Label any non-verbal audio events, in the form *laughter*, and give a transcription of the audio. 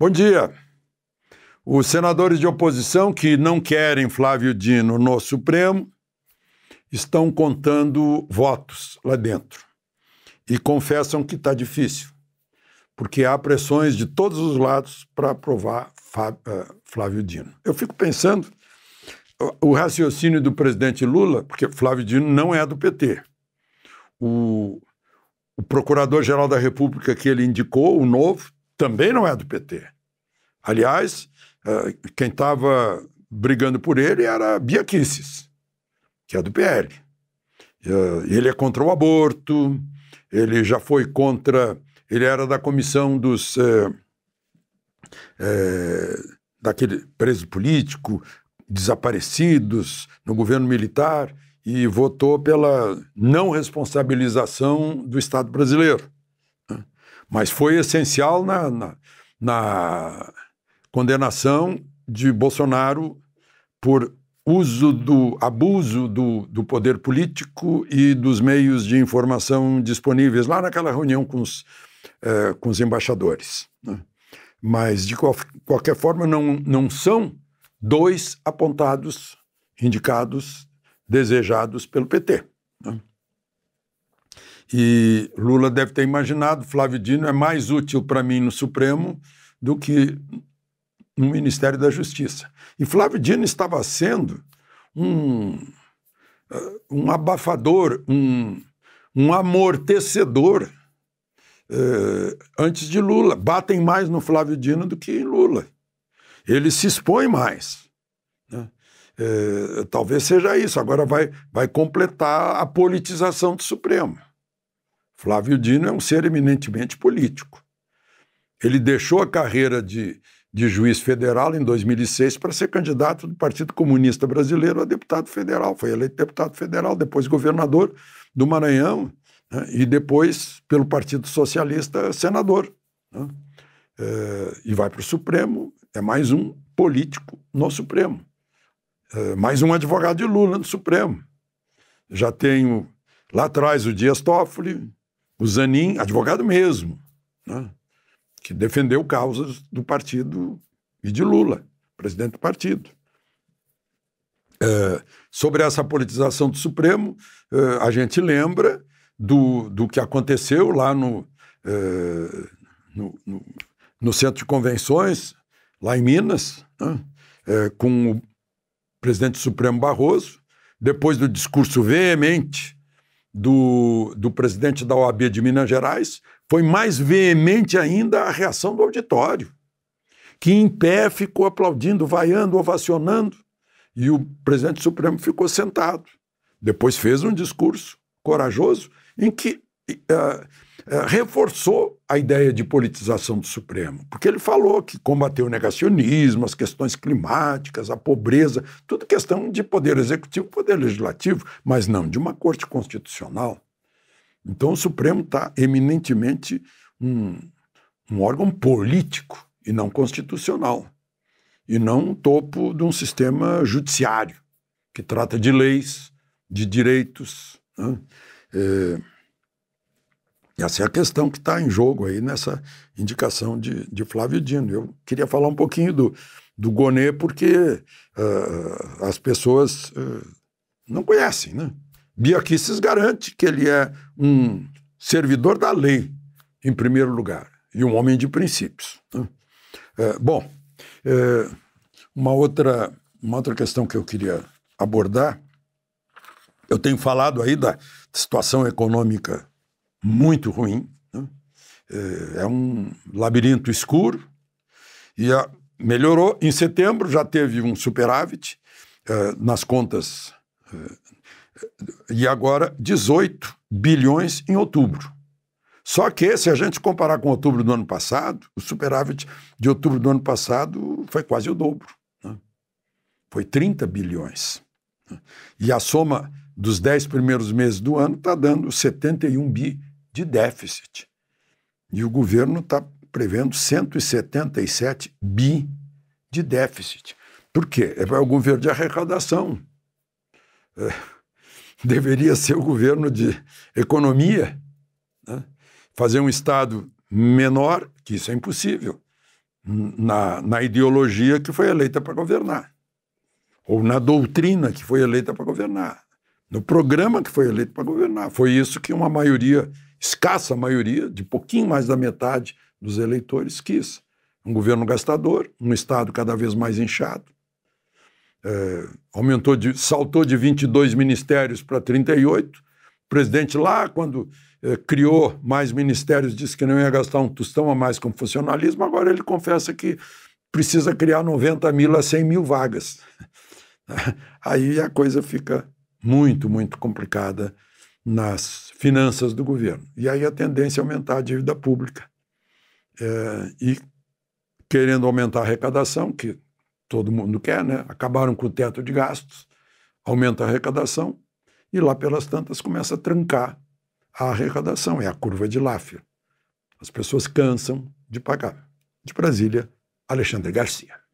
Bom dia. Os senadores de oposição que não querem Flávio Dino no Supremo estão contando votos lá dentro e confessam que está difícil, porque há pressões de todos os lados para aprovar eh, Flávio Dino. Eu fico pensando o raciocínio do presidente Lula, porque Flávio Dino não é do PT. O o procurador-geral da República que ele indicou, o novo, também não é do PT. Aliás, eh, quem estava brigando por ele era Biaquices, que é do PL. Eh, ele é contra o aborto, ele já foi contra. Ele era da comissão dos. É, é, daquele preso político, desaparecidos, no governo militar e votou pela não responsabilização do Estado brasileiro. Né? Mas foi essencial na, na, na condenação de Bolsonaro por uso do abuso do, do, poder político e dos meios de informação disponíveis lá naquela reunião com os, é, com os embaixadores. Né? Mas, de qual, qualquer forma, não, não são dois apontados, indicados desejados pelo PT. Né? E Lula deve ter imaginado, Flávio Dino é mais útil para mim no Supremo do que no Ministério da Justiça. E Flávio Dino estava sendo um, um abafador, um, um amortecedor eh, antes de Lula. Batem mais no Flávio Dino do que em Lula. Ele se expõe mais. Eh, talvez seja isso. Agora vai, vai completar a politização do Supremo. Flávio Dino é um ser eminentemente político. Ele deixou a carreira de, de juiz federal em 2006 para ser candidato do Partido Comunista Brasileiro a deputado federal. Foi eleito deputado federal, depois governador do Maranhão né? e depois, pelo Partido Socialista, senador. Né? É, e vai para o Supremo, é mais um político no Supremo é, mais um advogado de Lula no Supremo. Já tenho lá atrás o Dias Toffoli, o Zanin, advogado mesmo, né, que defendeu causas do partido e de Lula, presidente do partido. É, sobre essa politização do Supremo, é, a gente lembra do, do que aconteceu lá no, é, no, no, no, centro de convenções, lá em Minas, né, é, com presidente Supremo Barroso, depois do discurso veemente do, do presidente da OAB de Minas Gerais, foi mais veemente ainda a reação do auditório, que em pé ficou aplaudindo, vaiando, ovacionando, e o presidente Supremo ficou sentado. Depois fez um discurso corajoso em que uh, uh, reforçou a ideia de politização do Supremo? Porque ele falou que combateu o negacionismo, as questões climáticas, a pobreza, tudo questão de poder executivo, poder legislativo, mas não de uma corte constitucional. Então o Supremo está eminentemente um, um órgão político e não constitucional, e não um topo de um sistema judiciário que trata de leis, de direitos. Né? É, essa é a questão que está em jogo aí nessa indicação de, de Flávio Dino. Eu queria falar um pouquinho do, do Gonê, porque uh, as pessoas uh, não conhecem, né? Bia garante que ele é um servidor da lei, em primeiro lugar, e um homem de princípios. Né? É, bom, é, uma, outra, uma outra questão que eu queria abordar, eu tenho falado aí da situação econômica muito ruim. Né? É, é um labirinto escuro. E a, melhorou. Em setembro já teve um superávit uh, nas contas. Uh, e agora 18 bilhões em outubro. Só que, se a gente comparar com outubro do ano passado, o superávit de outubro do ano passado foi quase o dobro. Né? Foi 30 bilhões. Né? E a soma dos 10 primeiros meses do ano está dando 71 bi de déficit. E o governo está prevendo 177 bi de déficit. Por quê? É o governo de arrecadação. É, *laughs* deveria ser o governo de economia. Né? Fazer um Estado menor, que isso é impossível, na, na ideologia que foi eleita para governar, ou na doutrina que foi eleita para governar, no programa que foi eleito para governar. Foi isso que uma maioria escassa maioria, de pouquinho mais da metade dos eleitores, quis. Um governo gastador, um Estado cada vez mais inchado. É, aumentou de, saltou de 22 ministérios para 38. O presidente lá, quando é, criou mais ministérios, disse que não ia gastar um tostão a mais com funcionalismo. Agora ele confessa que precisa criar 90 mil a 100 mil vagas. *laughs* Aí a coisa fica muito, muito complicada nas finanças do governo. E aí a tendência é aumentar a dívida pública. É, e querendo aumentar a arrecadação, que todo mundo quer, né? acabaram com o teto de gastos, aumenta a arrecadação e lá pelas tantas começa a trancar a arrecadação, é a curva de Laffer. As pessoas cansam de pagar. De Brasília, Alexandre Garcia.